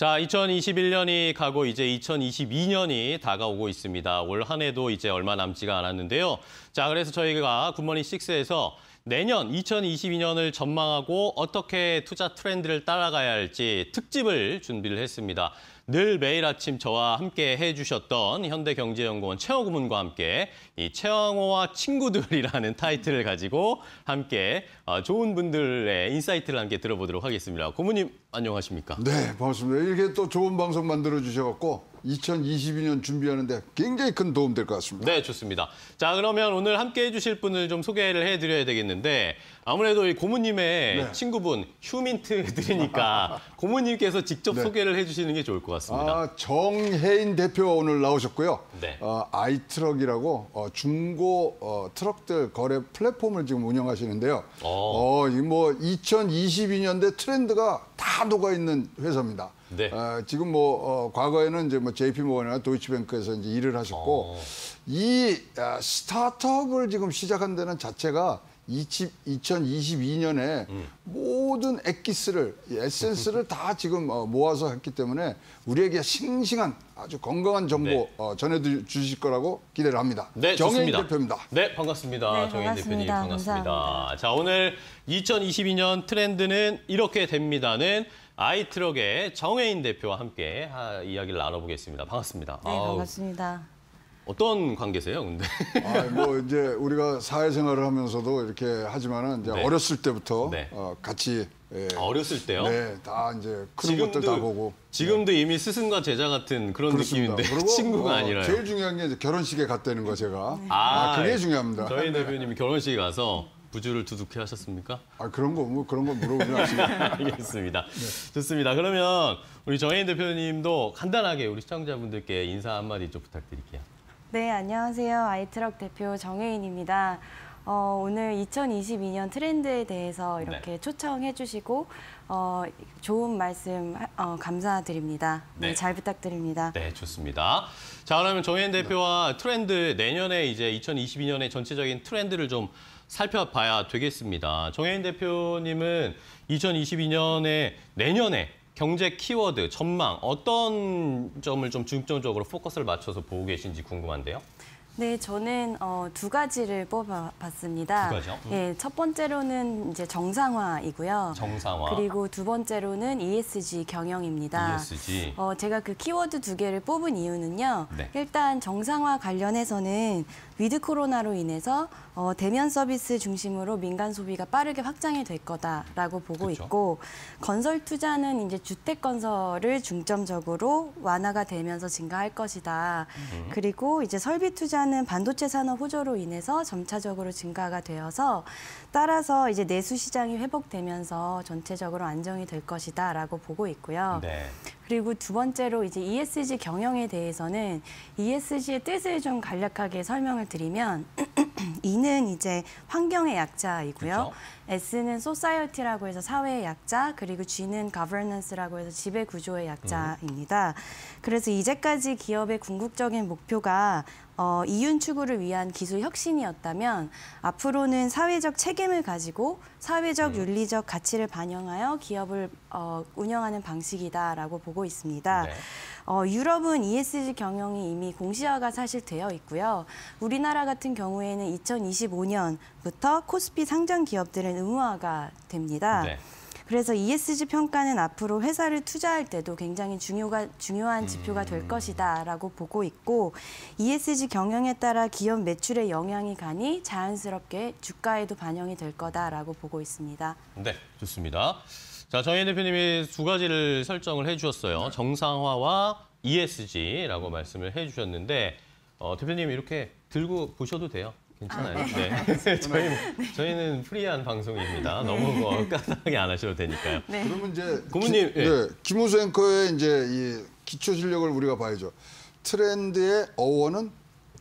자, 2021년이 가고 이제 2022년이 다가오고 있습니다. 올 한 해도 이제 얼마 남지가 않았는데요. 자, 그래서 저희가 굿모닝 6에서 내년 2022년을 전망하고 어떻게 투자 트렌드를 따라가야 할지 특집을 준비를 했습니다. 늘 매일 아침 저와 함께 해주셨던 현대경제연구원 최영호 문과 함께 이 최영호와 친구들이라는 타이틀을 가지고 함께 어, 좋은 분들의 인사이트를 함께 들어보도록 하겠습니다. 고모님 안녕하십니까? 네, 반갑습니다. 이게 또 좋은 방송 만들어 주셔갖고 2022년 준비하는데 굉장히 큰 도움 될 것 같습니다. 네, 좋습니다. 자, 그러면 오늘 함께 해주실 분을 좀 소개를 해드려야 되겠는데 아무래도 이 고모님의 네. 친구분 휴민트드리니까 고모님께서 직접 네. 소개를 해주시는 게 좋을 것 같습니다. 아, 정혜인 대표 가 오늘 나오셨고요. 네. 어, 아이트럭이라고 어, 중고 어, 트럭들 거래 플랫폼을 지금 운영하시는데요. 어, 어 이뭐 2022년대 트렌드가 다 녹아 있는 회사입니다. 네. 어, 지금 뭐 어, 과거에는 이제 뭐 JP 모건이나 도이치뱅크에서 이제 일을 하셨고 어. 이 어, 스타트업을 지금 시작한다는 자체가 20, 2022년에 음. 모든 액기스를 에센스를 다 지금 어, 모아서 했기 때문에 우리에게 싱싱한 아주 건강한 정보 네. 어, 전해주실 거라고 기대를 합니다. 네, 정혜인 대표입니다. 네, 반갑습니다. 네, 정혜인 대표님 반갑습니다. 감사합니다. 자, 오늘 2022년 트렌드는 이렇게 됩니다는 아이트럭의 정혜인 대표와 함께 하, 이야기를 나눠보겠습니다. 반갑습니다. 네, 반갑습니다. 어떤 관계세요, 근데? 아, 뭐 이제 우리가 사회생활을 하면서도 이렇게 하지만은 이제 네. 어렸을 때부터 네. 어, 같이 예, 어렸을 때요? 네, 다 이제 큰 것들 다 보고 지금도 네. 이미 스승과 제자 같은 그런 그렇습니다. 느낌인데 친구가 어, 아니라요. 제일 중요한 게 결혼식에 갔다는 거 제가 아, 아 그게 중요합니다. 저희 네. 대표님이 결혼식에 가서 부주를 두둑히 하셨습니까? 아 그런 거 뭐 그런 거 물어보지 마시고. 알겠습니다. 네. 좋습니다. 그러면 우리 정혜인 대표님도 간단하게 우리 시청자분들께 인사 한마디 좀 부탁드릴게요. 네, 안녕하세요. 아이트럭 대표 정혜인입니다. 어, 오늘 2022년 트렌드에 대해서 이렇게 네. 초청해 주시고 어, 좋은 말씀 어, 감사드립니다. 네. 네. 잘 부탁드립니다. 네, 좋습니다. 자, 그러면 정혜인 대표와 트렌드 내년에 이제 2022년의 전체적인 트렌드를 좀 살펴봐야 되겠습니다. 정혜인 대표님은 2022년에 내년에 경제 키워드, 전망 어떤 점을 좀 중점적으로 포커스를 맞춰서 보고 계신지 궁금한데요. 네, 저는 어, 두 가지를 뽑아봤습니다. 두 가지요? 음. 예, 첫 번째로는 이제 정상화이고요. 정상화. 그리고 두 번째로는 ESG 경영입니다. ESG. 어, 제가 그 키워드 두 개를 뽑은 이유는요. 네. 일단 정상화 관련해서는 위드 코로나로 인해서 어, 대면 서비스 중심으로 민간 소비가 빠르게 확장이 될 거다라고 보고 그렇죠. 있고 건설 투자는 이제 주택 건설을 중점적으로 완화가 되면서 증가할 것이다. 음. 그리고 이제 설비 투자는 반도체 산업 호조로 인해서 점차적으로 증가가 되어서 따라서 이제 내수 시장이 회복되면서 전체적으로 안정이 될 것이다라고 보고 있고요. 네. 그리고 두 번째로 이제 ESG 경영에 대해서는 ESG의 뜻을 좀 간략하게 설명을 드리면 E는 이제 환경의 약자이고요. 그렇 S는 s o c i e 라고 해서 사회의 약자, 그리고 G는 governance라고 해서 지배 구조의 약자입니다. 음. 그래서 이제까지 기업의 궁극적인 목표가 어, 이윤 추구를 위한 기술 혁신이었다면 앞으로는 사회적 책임을 가지고 사회적 음. 윤리적 가치를 반영하여 기업을 어, 운영하는 방식이다라고 보고 있습니다. 네. 어, 유럽은 ESG 경영이 이미 공시화가 사실 되어 있고요. 우리나라 같은 경우에는 2025년부터 코스피 상장 기업들은 의무화가 됩니다. 네. 그래서 ESG 평가는 앞으로 회사를 투자할 때도 굉장히 중요가, 중요한 지표가 될 음. 것이다라고 보고 있고 ESG 경영에 따라 기업 매출에 영향이 가니 자연스럽게 주가에도 반영이 될 거다라고 보고 있습니다. 네, 좋습니다. 자, 정혜 대표님이 두 가지를 설정을 해주셨어요. 네. 정상화와 ESG라고 말씀을 해주셨는데 어, 대표님 이렇게 들고 보셔도 돼요. 괜찮아요. 아, 네. 네. 저희, 네. 저희는 프리한 방송입니다. 네. 너무 뭐 까다하게 안 하셔도 되니까요. 네. 그러면 이제 고모님, 기, 예. 네. 김우수 앵커의 이제 이 기초 실력을 우리가 봐야죠. 트렌드의 어원은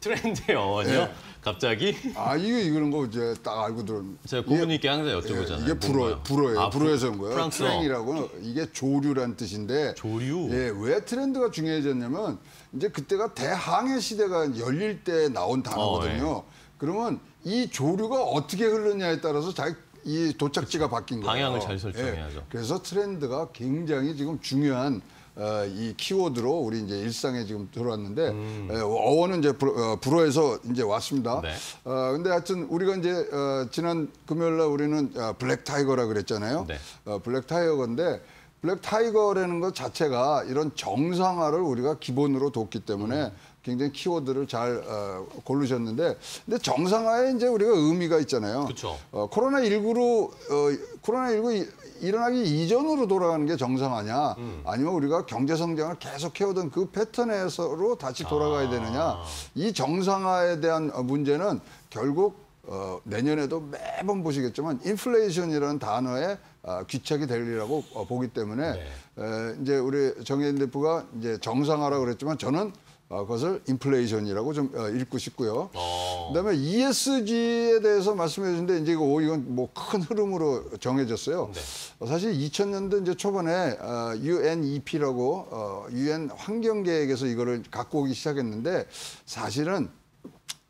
트렌드의 어원이요? 예. 갑자기? 아 이게 이런 거 이제 딱 알고 들은. 제가 고모님께 항상 여쭤보잖아요. 예, 이게 불어 불어예요. 아, 불어에서 온 거예요. 프랑스 트렌이라고 이게 조류란 뜻인데. 조류. 예, 왜 트렌드가 중요해졌냐면 이제 그때가 대항해 시대가 열릴 때 나온 단어거든요. 어, 예. 그러면 이 조류가 어떻게 흐르냐에 따라서 자기 이 도착지가 그렇죠. 바뀐 거예요. 방향을 잘 설정해야죠. 예, 그래서 트렌드가 굉장히 지금 중요한 어, 이 키워드로 우리 이제 일상에 지금 들어왔는데 음. 어, 어원은 이제 불어, 어, 불어에서 이제 왔습니다. 네. 어, 근데 하여튼 우리가 이제 어, 지난 금요일 날 우리는 어, 블랙 타이거라 그랬잖아요. 네. 어, 블랙 타이거인데 블랙 타이거라는 것 자체가 이런 정상화를 우리가 기본으로 뒀기 때문에 음. 굉장히 키워드를 잘 어, 고르셨는데 근데 정상화에 이제 우리가 의미가 있잖아요. 그렇죠. 어, 코로나 19로 어, 코로나 19 일어나기 이전으로 돌아가는 게 정상화냐 음. 아니면 우리가 경제 성장을 계속 해오던 그 패턴에서로 다시 돌아가야 아. 되느냐 이 정상화에 대한 어, 문제는 결국 어, 내년에도 매번 보시겠지만 인플레이션이라는 단어에 어, 귀착이 될리라고 어, 보기 때문에 네. 에, 이제 우리 정혜인 대표가 이제 정상화라고 그랬지만 저는 아, 그것을 인플레이션이라고 좀 어, 읽고 싶고요. 어. 그다음에 ESG에 대해서 말씀해 주는데 이제 이거 이건 뭐 큰 흐름으로 정해졌어요. 네. 어, 사실 2000년대 이제 초반에 UNEP라고 UN 환경 계획에서 이거를 갖고 오기 시작했는데 사실은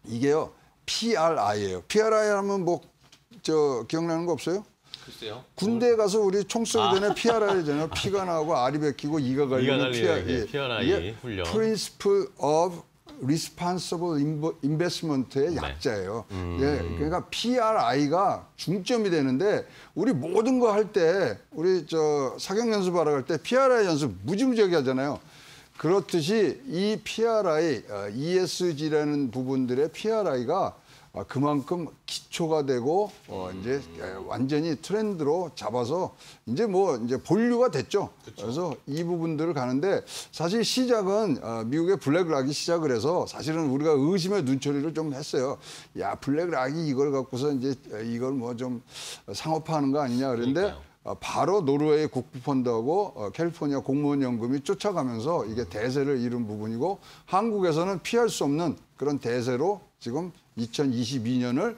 이게요 PRI예요. PRI 하면 뭐 저 기억나는 거 없어요? 글쎄요. 군대 뭐. 가서 우리 총 쏘기 게 아. 피에 p 이 r 되나 피가 나고 알이 베끼고 이가 갈리는 PRR. PRR 훈련. Principle of Responsible Investment의 네. 약자예요. 음. 예, 그러니까 PRI가 중점이 되는데 우리 모든 거 할 때 우리 저 사격 연습하러 갈 때 PRI 연습 무지무지하게 하잖아요. 그렇듯이 이 PRI, 어, ESG라는 부분들의 PRI가 아, 그만큼 기초가 되고 어 음. 이제 예, 완전히 트렌드로 잡아서 이제 뭐 이제 본류가 됐죠. 그렇 그래서이 부분들을 가는데 사실 시작은 어, 미국의 블랙락이 시작을 해서 사실은 우리가 의심의 눈초리를 좀 했어요. 야 블랙락이 이걸 갖고서 이제 어, 이걸 뭐 좀 상업화하는 거 아니냐 그런데 어, 바로 노르웨이 국부펀드하고 캘리포니아 공무원 연금이 쫓아가면서 이게 대세를 이룬 부분이고 한국에서는 피할 수 없는 그런 대세로 지금 2022년을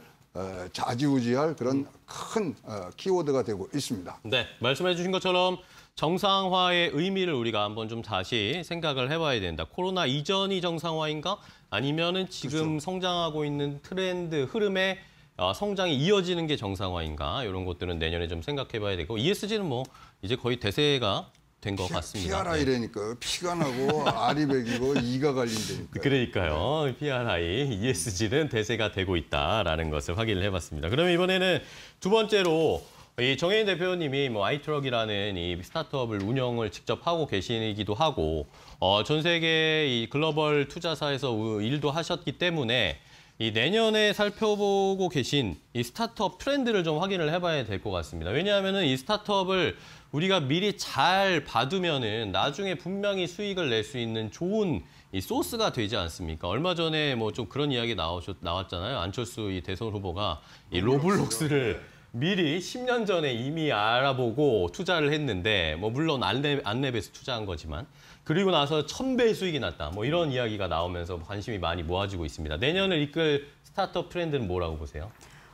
좌지우지할 어, 그런 음. 큰 어, 키워드가 되고 있습니다. 네, 말씀해 주신 것처럼 정상화의 의미를 우리가 한번 좀 다시 생각을 해봐야 된다. 코로나 이전이 정상화인가? 아니면은 지금 그렇죠. 성장하고 있는 트렌드, 흐름에 어, 성장이 이어지는 게 정상화인가? 이런 것들은 내년에 좀 생각해봐야 되고 ESG는 뭐 이제 거의 대세가 된것 같습니다. PRI라니까요. 네. 피가 나고 알이 배기고 이가 갈린다니까요. 그러니까요. PRI, ESG는 대세가 되고 있다라는 것을 확인을 해봤습니다. 그러면 이번에는 두 번째로 이 정혜인 대표님이 뭐 아이트럭이라는 이 스타트업을 운영을 직접 하고 계시기도 하고 어, 전 세계 이 글로벌 투자사에서 일도 하셨기 때문에 이 내년에 살펴보고 계신 이 스타트업 트렌드를 좀 확인을 해봐야 될 것 같습니다. 왜냐하면 이 스타트업을 우리가 미리 잘 봐두면은 나중에 분명히 수익을 낼 수 있는 좋은 이 소스가 되지 않습니까? 얼마 전에 뭐 좀 그런 이야기 나오셨, 나왔잖아요. 안철수 이 대선 후보가 이 로블록스를 미리 10년 전에 이미 알아보고 투자를 했는데 뭐 물론 안내, 안내베스 투자한 거지만 그리고 나서 천배 수익이 났다. 뭐 이런 이야기가 나오면서 관심이 많이 모아지고 있습니다. 내년을 이끌 스타트업 트렌드는 뭐라고 보세요?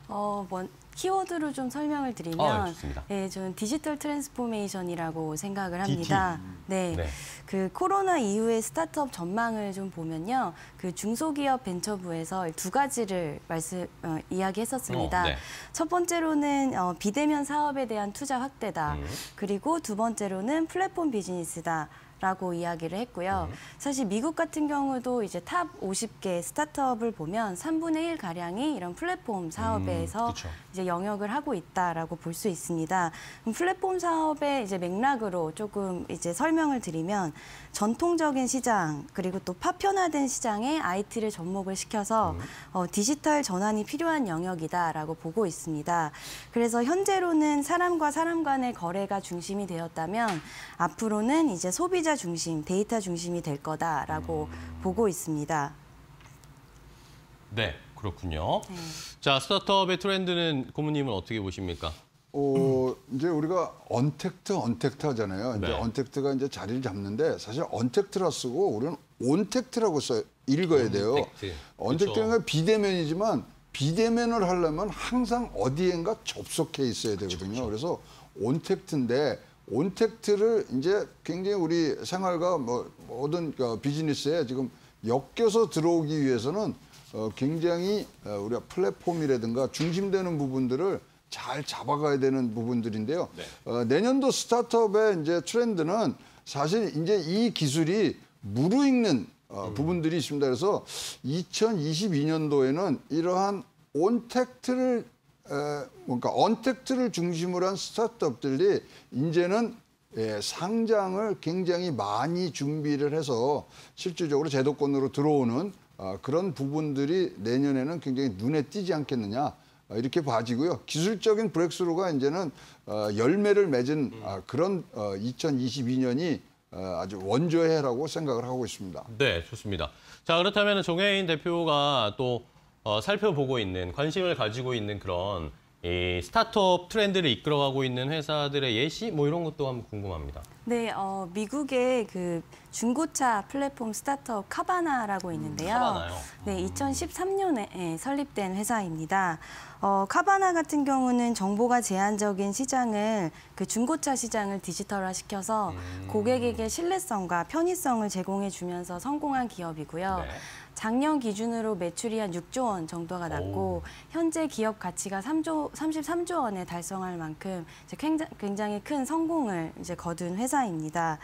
어, 뭐, 키워드로 좀 설명을 드리면 아, 네, 저는 디지털 트랜스포메이션이라고 생각을 합니다. 네. 네. 그 코로나 이후의 스타트업 전망을 좀 보면요. 그 중소기업 벤처부에서 두 가지를 말씀 어, 이야기했었습니다. 어, 네. 첫 번째로는 어, 비대면 사업에 대한 투자 확대다. 음. 그리고 두 번째로는 플랫폼 비즈니스다. 라고 이야기를 했고요. 네. 사실 미국 같은 경우도 이제 탑 50개 스타트업을 보면 3분의 1 가량이 이런 플랫폼 음, 사업에서 음, 이제 영역을 하고 있다라고 볼 수 있습니다. 플랫폼 사업의 이제 맥락으로 조금 이제 설명을 드리면 전통적인 시장 그리고 또 파편화된 시장에 IT를 접목을 시켜서 음. 어, 디지털 전환이 필요한 영역이다라고 보고 있습니다. 그래서 현재로는 사람과 사람 간의 거래가 중심이 되었다면 앞으로는 이제 소비자 소비자 중심, 데이터 중심이 될 거다라고 음. 보고 있습니다. 네, 그렇군요. 네. 자, 스타트업의 트렌드는 고모님은 어떻게 보십니까? 어, 이제 우리가 언택트, 언택트 하잖아요. 이제 네. 언택트가 이제 자리를 잡는데 사실 언택트라 쓰고 우리는 온택트라고 써 읽어야 음, 돼요. 언택트. 는 그렇죠. 비대면이지만 비대면을 하려면 항상 어디엔가 접속해 있어야 되거든요. 그렇죠. 그렇죠. 그래서 온택트인데 온택트를 이제 굉장히 우리 생활과 뭐 모든 그 비즈니스에 지금 엮여서 들어오기 위해서는 어, 굉장히 어, 우리가 플랫폼이라든가 중심되는 부분들을 잘 잡아가야 되는 부분들인데요. 네. 어, 내년도 스타트업의 이제 트렌드는 사실 이제 이 기술이 무르익는 어, 음. 부분들이 있습니다. 그래서 2022년도에는 이러한 온택트를 뭔가 언택트를 중심으로 한 스타트업들이 이제는 예, 상장을 굉장히 많이 준비를 해서 실질적으로 제도권으로 들어오는 어, 그런 부분들이 내년에는 굉장히 눈에 띄지 않겠느냐 어, 이렇게 봐지고요. 기술적인 브렉스루가 이제는 어, 열매를 맺은 어, 그런 어, 2022년이 어, 아주 원조해라고 생각을 하고 있습니다. 네, 좋습니다. 자 그렇다면 종혜인 대표가 또 어, 살펴보고 있는 관심을 가지고 있는 그런 이 스타트업 트렌드를 이끌어가고 있는 회사들의 예시 뭐 이런 것도 한번 궁금합니다. 네, 어, 미국의 그 중고차 플랫폼 스타트업 카바나라고 있는데요. 음, 카바나요? 네, 2013년에 음. 예, 설립된 회사입니다. 어, 카바나 같은 경우는 정보가 제한적인 시장을 그 중고차 시장을 디지털화시켜서 음... 고객에게 신뢰성과 편의성을 제공해주면서 성공한 기업이고요. 네. 작년 기준으로 매출이 한 6조 원 정도가 났고 오. 현재 기업 가치가 3조 33조 원에 달성할 만큼 굉장히, 굉장히 큰 성공을 이제 거둔 회사입니다.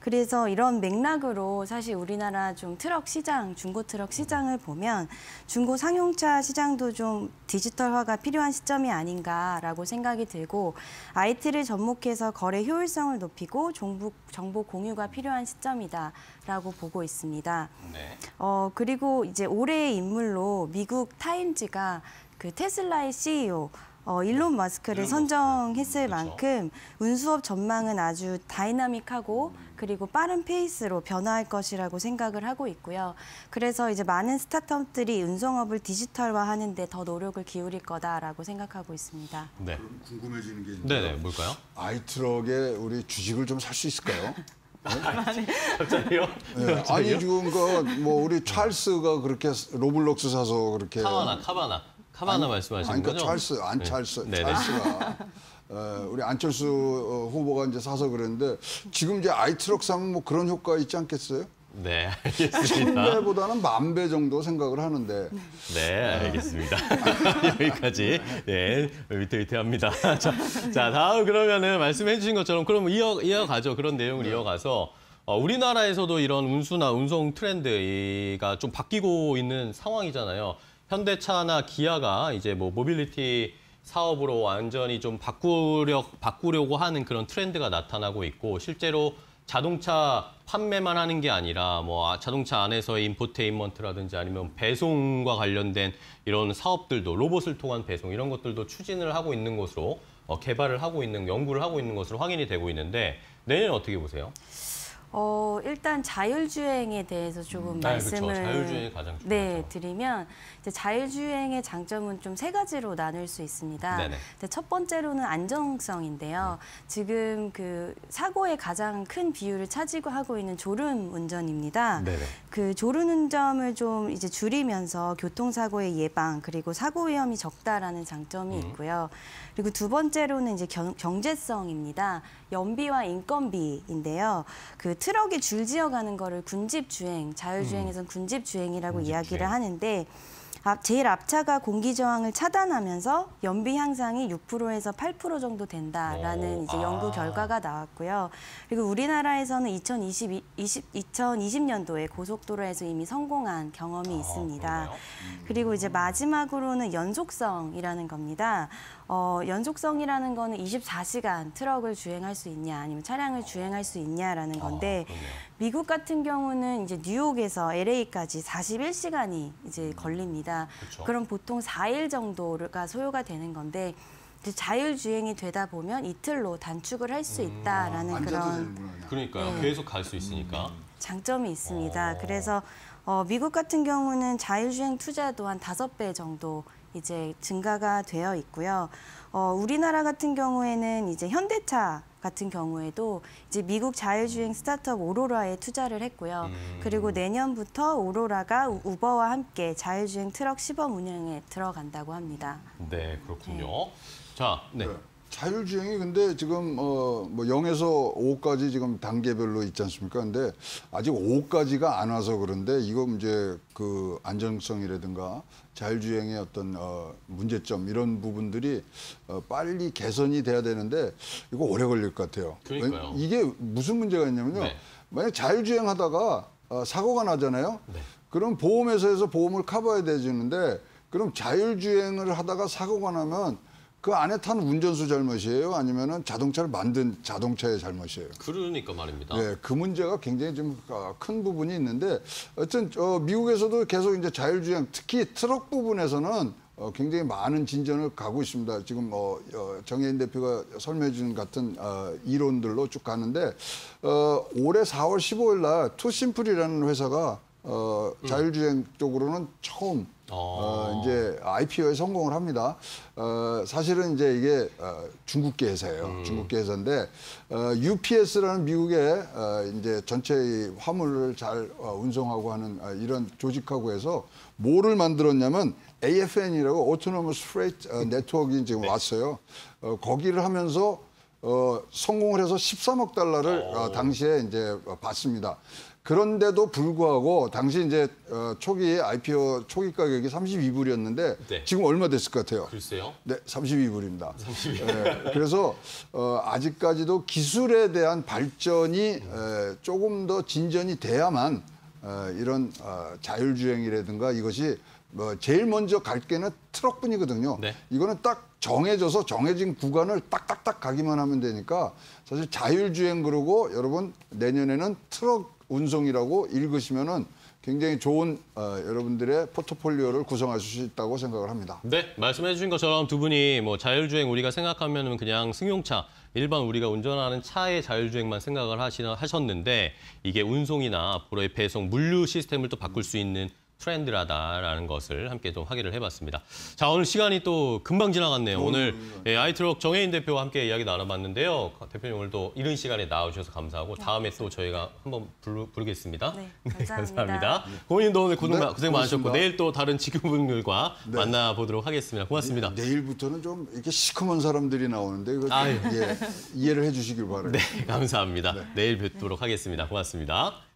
그래서 이런 맥락으로 사실 우리나라 좀 트럭 시장, 중고 트럭 시장을 음. 보면 중고 상용차 시장도 좀 디지털화가 필요한 시점이 아닌가라고 생각이 들고 IT를 접목해서 거래 효율성을 높이고 정보, 정보 공유가 필요한 시점이다라고 보고 있습니다. 네. 어, 그리고 그리고 이제 올해의 인물로 미국 타임즈가 그 테슬라의 CEO 어, 일론 마스크를 일론 선정했을 마스크. 그렇죠. 만큼 운수업 전망은 아주 다이나믹하고 그리고 빠른 페이스로 변화할 것이라고 생각을 하고 있고요. 그래서 이제 많은 스타트업들이 운송업을 디지털화하는데 더 노력을 기울일 거다라고 생각하고 있습니다. 네. 궁금해지는 게 있는데요. 네 뭘까요? 아이트럭에 우리 주식을 좀 살 수 있을까요? 네? 갑자기요? 아니 지금 그뭐 우리 찰스가 그렇게 로블록스 사서 그렇게 카바나 카바나 카바나 아 말씀하시는 그니까 거죠? 찰스 안 네. 찰스 네. 찰스가 에, 어, 우리 안철수 어, 후보가 이제 사서 그랬는데 지금 이제 아이트럭상 뭐 그런 효과 있지 않겠어요? 네, 알겠습니다. 천배보다는 만배 정도 생각을 하는데. 네, 알겠습니다. 여기까지. 네, 위태위태합니다. 자, 자, 다음 그러면은 말씀해 주신 것처럼 그럼 이어, 이어가죠. 그런 내용을 네. 이어가서 어, 우리나라에서도 이런 운수나 운송 트렌드가 좀 바뀌고 있는 상황이잖아요. 현대차나 기아가 이제 뭐 모빌리티 사업으로 완전히 좀 바꾸려, 바꾸려고 하는 그런 트렌드가 나타나고 있고 실제로 자동차 판매만 하는 게 아니라 뭐 아, 자동차 안에서의 인포테인먼트라든지 아니면 배송과 관련된 이런 사업들도 로봇을 통한 배송 이런 것들도 추진을 하고 있는 것으로 어, 개발을 하고 있는 연구를 하고 있는 것으로 확인이 되고 있는데 내년 어떻게 보세요? 어, 일단 자율주행에 대해서 조금 음, 아, 말씀을 자율주행이 가장 네, 드리면 이제 자율주행의 장점은 좀 세 가지로 나눌 수 있습니다. 네네. 첫 번째로는 안정성인데요. 음. 지금 그 사고의 가장 큰 비율을 차지고 하고 있는 졸음 운전입니다. 네네. 그 졸음 운전을 좀 이제 줄이면서 교통사고의 예방 그리고 사고 위험이 적다라는 장점이 음. 있고요. 그리고 두 번째로는 이제 경, 경제성입니다. 연비와 인건비인데요. 그 트럭이 줄지어가는 거를 군집주행, 자율주행에선 음. 군집주행이라고 군집주행. 이야기를 하는데 앞, 아, 제일 앞차가 공기 저항을 차단하면서 연비 향상이 6%에서 8% 정도 된다라는 오, 이제 아. 연구 아. 결과가 나왔고요. 그리고 우리나라에서는 2020, 20, 2020년도에 고속도로에서 이미 성공한 경험이 아, 있습니다. 아, 그리고 이제 마지막으로는 연속성이라는 겁니다. 어, 연속성이라는 거는 24시간 트럭을 주행할 수 있냐 아니면 차량을 주행할 수 있냐라는 아, 건데 아, 미국 같은 경우는 이제 뉴욕에서 LA까지 41시간이 이제 음, 걸립니다. 그렇 그럼 보통 4일 정도가 소요가 되는 건데 자율주행이 되다 보면 이틀로 단축을 할수 음, 있다라는 음, 그런 그러니까 네. 계속 갈 수 있으니까 음, 장점이 있습니다. 오. 어. 그래서 어, 미국 같은 경우는 자율주행 투자 또한 다섯 배 정도 이제 증가가 되어 있고요. 어, 우리나라 같은 경우에는 이제 현대차 같은 경우에도 이제 미국 자율주행 스타트업 오로라에 투자를 했고요. 음. 그리고 내년부터 오로라가 우버와 함께 자율주행 트럭 시범 운영에 들어간다고 합니다. 네, 그렇군요. 네. 자, 네. 네. 자율주행이 근데 지금 어 뭐 0에서 5까지 지금 단계별로 있지 않습니까? 근데 아직 5까지가 안 와서 그런데 이거 이제 그 안정성이라든가 자율주행의 어떤 어 문제점 이런 부분들이 어 빨리 개선이 돼야 되는데 이거 오래 걸릴 것 같아요. 그러니까요. 이게 무슨 문제가 있냐면요. 네. 만약 자율주행 하다가 어 사고가 나잖아요. 네. 그럼 보험회사에서 보험을 커버해야 되는데 지 그럼 자율주행을 하다가 사고가 나면 그 안에 탄 운전수 잘못이에요? 아니면은 자동차를 만든 자동차의 잘못이에요? 그러니까 말입니다. 네, 그 문제가 굉장히 좀큰 아, 부분이 있는데 어쨌든 어, 미국에서도 계속 이제 자율주행 특히 트럭 부분에서는 어, 굉장히 많은 진전을 가고 있습니다. 지금 뭐, 어, 정혜인 대표가 설명해 주는 같은 어, 이론들로 쭉 가는데 어, 올해 4월 15일 날 투심플이라는 회사가 어, 자율주행 쪽으로는 처음 어. 어, 이제 IPO에 성공을 합니다. 어, 사실은 이제 이게 어, 중국계 회사예요. 음. 중국계 회사인데 어, UPS라는 미국의 어, 이제 전체 화물을 잘 어, 운송하고 하는 어, 이런 조직하고 해서 뭐를 만들었냐면 AFN이라고 Autonomous Freight 어, Network이 지금 네. 왔어요. 어, 거기를 하면서 어, 성공을 해서 13억 달러를 어. 어, 당시에 이제 받습니다. 그런데도 불구하고 당시 이제 어, 초기 IPO 초기 가격이 32불이었는데 네. 지금 얼마 됐을 것 같아요? 글쎄요. 네, 32불입니다. 32. 네, 그래서 어, 아직까지도 기술에 대한 발전이 에, 조금 더 진전이 돼야만 어, 이런 어, 자율주행이라든가 이것이 뭐 제일 먼저 갈 게는 트럭뿐이거든요. 네. 이거는 딱 정해져서 정해진 구간을 딱딱딱 가기만 하면 되니까 사실 자율주행 그러고 여러분 내년에는 트럭 운송이라고 읽으시면은 굉장히 좋은 어, 여러분들의 포트폴리오를 구성할수 있다고 생각을 합니다. 네, 말씀해 주신 것처럼 두 분이 뭐 자율주행 우리가 생각하면 그냥 승용차, 일반 우리가 운전하는 차의 자율주행만 생각을 하시나 하셨는데 이게 운송이나 앞으로의 배송, 물류 시스템을 또 바꿀 수 있는 트렌드라다라는 것을 함께 좀 확인을 해봤습니다. 자 오늘 시간이 또 금방 지나갔네요. 오늘 음, 음, 음. 예, 아이트럭 정혜인 대표와 함께 이야기 나눠봤는데요. 대표님 오늘도 이른 시간에 나와주셔서 감사하고 네, 다음에 또 저희가 한번 부르, 겠습니다 네, 네, 감사합니다. 감사합니다. 네. 고민님도 오늘 고생, 네, 고생 많으셨고 고맙습니다. 내일 또 다른 직원분들과 네. 만나보도록 하겠습니다. 고맙습니다. 네, 내일부터는 좀 이렇게 시커먼 사람들이 나오는데 이거 좀, 예, 이해를 해주시길 바라다 네, 감사합니다. 내일 뵙도록 하겠습니다. 고맙습니다.